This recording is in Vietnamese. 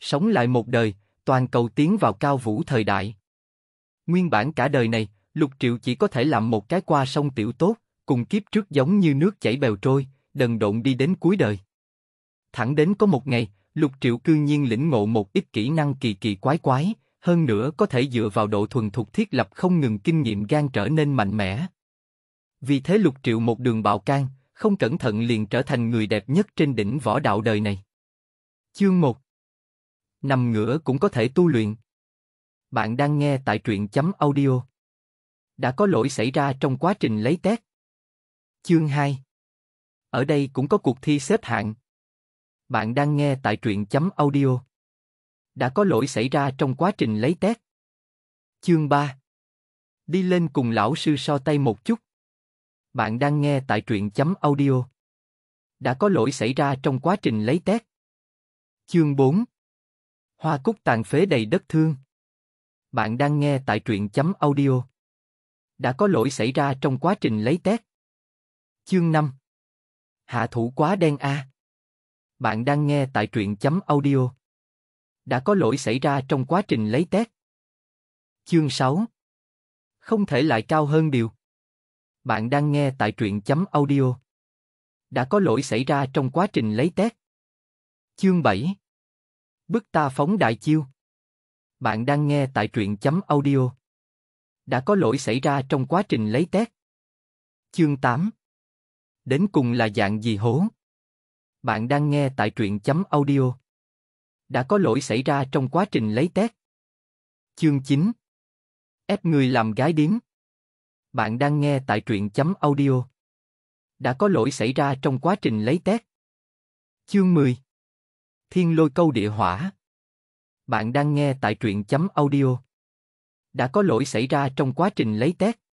Sống lại một đời, toàn cầu tiến vào cao vũ thời đại. Nguyên bản cả đời này, Lục Triệu chỉ có thể làm một cái qua sông tiểu tốt, cùng kiếp trước giống như nước chảy bèo trôi, đần độn đi đến cuối đời. Thẳng đến có một ngày, Lục Triệu cư nhiên lĩnh ngộ một ít kỹ năng kỳ kỳ quái quái, hơn nữa có thể dựa vào độ thuần thục thiết lập không ngừng kinh nghiệm gan trở nên mạnh mẽ. Vì thế Lục Triệu một đường bạo can, không cẩn thận liền trở thành người đẹp nhất trên đỉnh võ đạo đời này. Chương 1 Nằm ngửa cũng có thể tu luyện. Bạn đang nghe tại truyện chấm audio. Đã có lỗi xảy ra trong quá trình lấy test. Chương 2 Ở đây cũng có cuộc thi xếp hạng. Bạn đang nghe tại truyện chấm audio. Đã có lỗi xảy ra trong quá trình lấy test. Chương 3 Đi lên cùng lão sư so tay một chút. Bạn đang nghe tại truyện chấm audio. Đã có lỗi xảy ra trong quá trình lấy test. Chương 4 Hoa cúc tàn phế đầy đất thương. Bạn đang nghe tại truyện chấm audio. Đã có lỗi xảy ra trong quá trình lấy test. Chương 5 Hạ thủ quá đen a. Bạn đang nghe tại truyện chấm audio. Đã có lỗi xảy ra trong quá trình lấy test. Chương 6 Không thể lại cao hơn điều. Bạn đang nghe tại truyện chấm audio. Đã có lỗi xảy ra trong quá trình lấy test. Chương 7 Bức ta phóng đại chiêu. Bạn đang nghe tại truyện chấm audio. Đã có lỗi xảy ra trong quá trình lấy test. Chương 8 Đến cùng là dạng gì hố? Bạn đang nghe tại truyện chấm audio. Đã có lỗi xảy ra trong quá trình lấy test. Chương 9 Ép người làm gái điếm. Bạn đang nghe tại truyện chấm audio. Đã có lỗi xảy ra trong quá trình lấy test. Chương 10 Thiên lôi câu địa hỏa. Bạn đang nghe tại truyện chấm audio. Đã có lỗi xảy ra trong quá trình lấy test.